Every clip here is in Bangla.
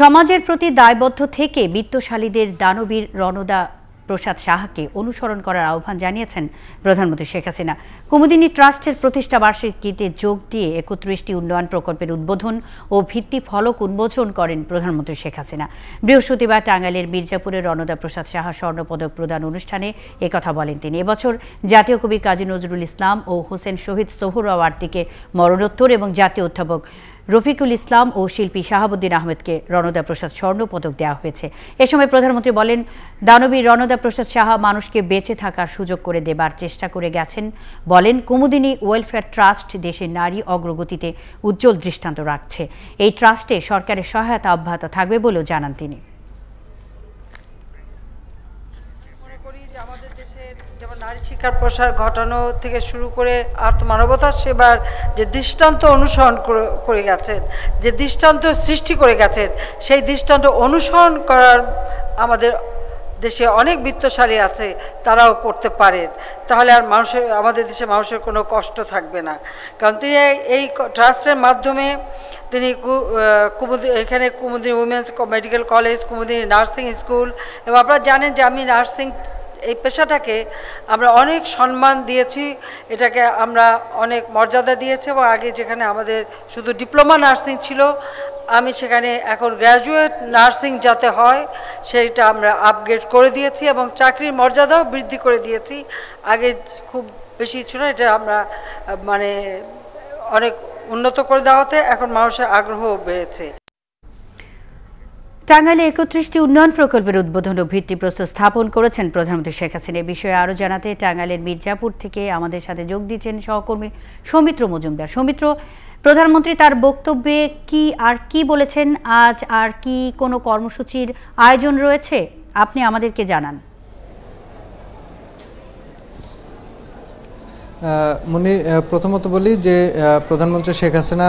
সমাজের প্রতি দায়বদ্ধ থেকে বিত্তশালীদের দানবীর রণদা প্রসাদ সাহাকে অনুসরণ করার আহ্বান জানিয়েছেন প্রধানমন্ত্রী শেখ হাসিনা কুমুদিনী ট্রাস্টের প্রতিষ্ঠা বার্ষিকীতে যোগ দিয়ে একত্রিশটি উন্নয়ন প্রকল্পের উদ্বোধন ও ভিত্তি ফলক উন্মোচন করেন প্রধানমন্ত্রী শেখ হাসিনা বৃহস্পতিবার টাঙ্গাইলের মির্জাপুরে রণদা প্রসাদ সাহা স্বর্ণপদক প্রদান অনুষ্ঠানে একথা বলেন তিনি এবছর জাতীয় কবি কাজী নজরুল ইসলাম ও হোসেন শহীদ সোহর আওয়ার্দিকে মরণোত্তর এবং জাতীয় অধ্যাপক রফিকুল ইসলাম ও শিল্পী শাহাবুদ্দিন আহমেদকে রণদা প্রসাদ স্বর্ণ পদক দেওয়া হয়েছে এ সময় প্রধানমন্ত্রী বলেন দানবী রণদা প্রসাদ সাহা মানুষকে বেঁচে থাকার সুযোগ করে দেবার চেষ্টা করে গেছেন বলেন কুমুদিনী ওয়েলফেয়ার ট্রাস্ট দেশের নারী অগ্রগতিতে উজ্জ্বল দৃষ্টান্ত রাখছে এই ট্রাস্টে সরকারের সহায়তা অব্যাহত থাকবে বলেও জানান তিনি শিক্ষার প্রসার ঘটানো থেকে শুরু করে আর্থ মানবতা সেবার যে দৃষ্টান্ত অনুসরণ করে গেছেন যে দৃষ্টান্ত সৃষ্টি করে গেছেন সেই দৃষ্টান্ত অনুসরণ করার আমাদের দেশে অনেক বিত্তশালী আছে তারাও করতে পারেন তাহলে আর মানুষের আমাদের দেশে মানুষের কোনো কষ্ট থাকবে না কারণ তিনি এই ট্রাস্টের মাধ্যমে তিনি কুমুদি এখানে Kumudini women's medical college Kumudini nursing school এবং আপনারা জানেন যে আমি নার্সিং এই পেশাটাকে আমরা অনেক সম্মান দিয়েছি এটাকে আমরা অনেক মর্যাদা দিয়েছি এবং আগে যেখানে আমাদের শুধু ডিপ্লোমা নার্সিং ছিল আমি সেখানে এখন গ্র্যাজুয়েট নার্সিং যাতে হয় সেইটা আমরা আপগ্রেড করে দিয়েছি এবং চাকরির মর্যাদাও বৃদ্ধি করে দিয়েছি আগে খুব বেশি ছিল এটা আমরা মানে অনেক উন্নত করে দেওয়াতে এখন মানুষের আগ্রহ বেড়েছে টাঙ্গাইলে একত্রিশটি উন্নয়ন প্রকল্পের উদ্বোধন ও ভিত্তিপ্রস্তর স্থাপন করেছেন প্রধানমন্ত্রী শেখ হাসিনা এ বিষয়ে আরও জানাতে টাঙ্গাইলের মির্জাপুর থেকে আমাদের সাথে যোগ দিচ্ছেন সহকর্মী সৌমিত্র মজুমদার সৌমিত্র প্রধানমন্ত্রী তার বক্তব্যে কি আর কি বলেছেন আজ আর কি কোনো কর্মসূচির আয়োজন রয়েছে আপনি আমাদেরকে জানান মনি প্রথমত বলি যে প্রধানমন্ত্রী শেখ হাসিনা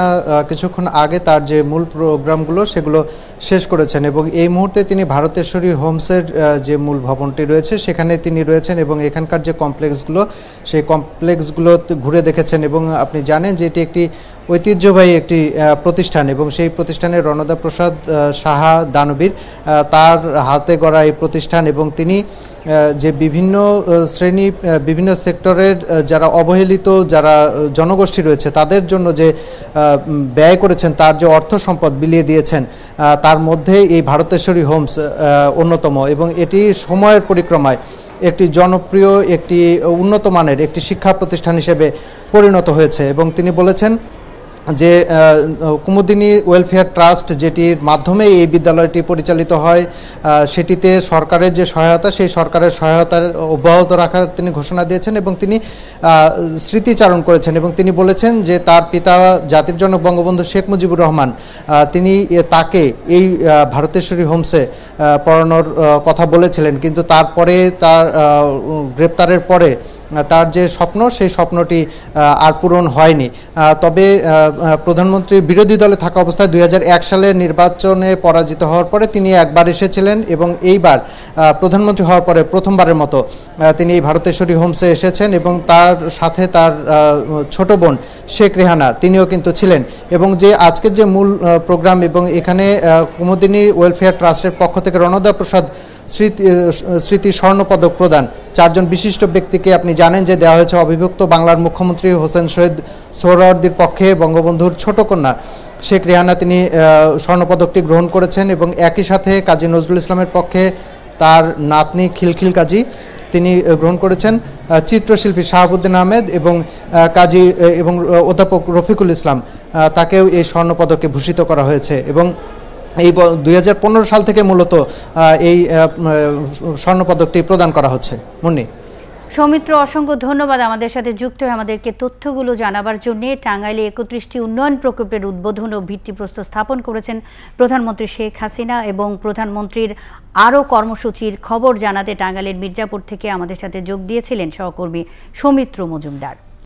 কিছুক্ষণ আগে তার যে মূল প্রোগ্রামগুলো সেগুলো শেষ করেছেন এবং এই মুহূর্তে তিনি ভারতেশ্বরী হোমসের যে মূল ভবনটি রয়েছে সেখানে তিনি রয়েছেন এবং এখানকার যে কমপ্লেক্সগুলো সেই কমপ্লেক্সগুলো ঘুরে দেখেছেন এবং আপনি জানেন যে এটি একটি ঐতিহ্যবাহী একটি প্রতিষ্ঠান এবং সেই প্রতিষ্ঠানের রণদা প্রসাদ সাহা দানবীর তার হাতে গড়া এই প্রতিষ্ঠান এবং তিনি যে বিভিন্ন শ্রেণী বিভিন্ন সেক্টরের যারা অবহেলিত যারা জনগোষ্ঠী রয়েছে তাদের জন্য যে ব্যয় করেছেন তার যে অর্থ সম্পদ বিলিয়ে দিয়েছেন তার মধ্যে এই ভারতেশ্বরী হোমস অন্যতম এবং এটি সময়ের পরিক্রমায় একটি জনপ্রিয় একটি উন্নত মানের একটি শিক্ষা প্রতিষ্ঠান হিসেবে পরিণত হয়েছে এবং তিনি বলেছেন যে কুমুদিনী ওয়েলফেয়ার ট্রাস্ট যেটির মাধ্যমে এই বিদ্যালয়টি পরিচালিত হয় সেটিতে সরকারের যে সহায়তা সেই সরকারের সহায়তার অব্যাহত রাখার তিনি ঘোষণা দিয়েছেন এবং তিনি স্মৃতিচারণ করেছেন এবং তিনি বলেছেন যে তার পিতা জাতির জনক বঙ্গবন্ধু শেখ মুজিবুর রহমান তিনি তাকে এই ভারতেশ্বরী হোমসে পড়ানোর কথা বলেছিলেন কিন্তু তারপরে তার গ্রেপ্তারের পরে তার যে স্বপ্ন সেই স্বপ্নটি আর পূরণ হয়নি তবে প্রধানমন্ত্রী বিরোধী দলে থাকা অবস্থায় দুই সালে নির্বাচনে পরাজিত হওয়ার পরে তিনি একবার এসেছিলেন এবং এইবার প্রধানমন্ত্রী হওয়ার পরে প্রথমবারের মতো তিনি এই ভারতেশ্বরী হোমসে এসেছেন এবং তার সাথে তার ছোট বোন শেখ রেহানা তিনিও কিন্তু ছিলেন এবং যে আজকের যে মূল প্রোগ্রাম এবং এখানে কুমুদিনী ওয়েলফেয়ার ট্রাস্টের পক্ষ থেকে রণদা প্রসাদ স্মৃতি স্মৃতি স্বর্ণপদক প্রদান চারজন বিশিষ্ট ব্যক্তিকে আপনি জানেন যে দেওয়া হয়েছে অবিভক্ত বাংলার মুখ্যমন্ত্রী হোসেন সৈয়দ সোহরাওয়ার্দির পক্ষে বঙ্গবন্ধুর ছোট কন্যা শেখ রেহানা তিনি স্বর্ণপদকটি গ্রহণ করেছেন এবং একই সাথে কাজী নজরুল ইসলামের পক্ষে তার নাতনি খিলখিল কাজী তিনি গ্রহণ করেছেন চিত্রশিল্পী শাহাবুদ্দিন আহমেদ এবং কাজী এবং অধ্যাপক রফিকুল ইসলাম তাকেও এই স্বর্ণপদকে ভূষিত করা হয়েছে এবং এই দুই সাল থেকে মূলত এই স্বর্ণপদকটি প্রদান করা হচ্ছে মুন্নি সৌমিত্র অসংখ্য ধন্যবাদ আমাদের সাথে যুক্ত হয়ে আমাদেরকে তথ্যগুলো জানাবার জন্য টাঙ্গাইলে একত্রিশটি উন্নয়ন প্রকল্পের উদ্বোধন ও ভিত্তিপ্রস্ত স্থাপন করেছেন প্রধানমন্ত্রী শেখ হাসিনা এবং প্রধানমন্ত্রীর আরও কর্মসূচির খবর জানাতে টাঙ্গাইলের মির্জাপুর থেকে আমাদের সাথে যোগ দিয়েছিলেন সহকর্মী সৌমিত্র মজুমদার